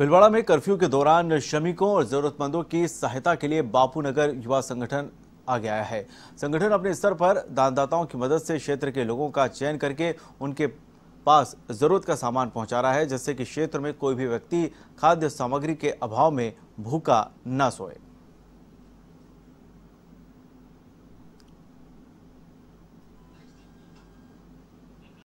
भिलवाड़ा में कर्फ्यू के दौरान श्रमिकों और जरूरतमंदों की सहायता के लिए बापू नगर युवा संगठन आ गया है संगठन अपने स्तर पर दानदाताओं की मदद से क्षेत्र के लोगों का चयन करके उनके पास जरूरत का सामान पहुंचा रहा है जिससे कि क्षेत्र में कोई भी व्यक्ति खाद्य सामग्री के अभाव में भूखा न सोए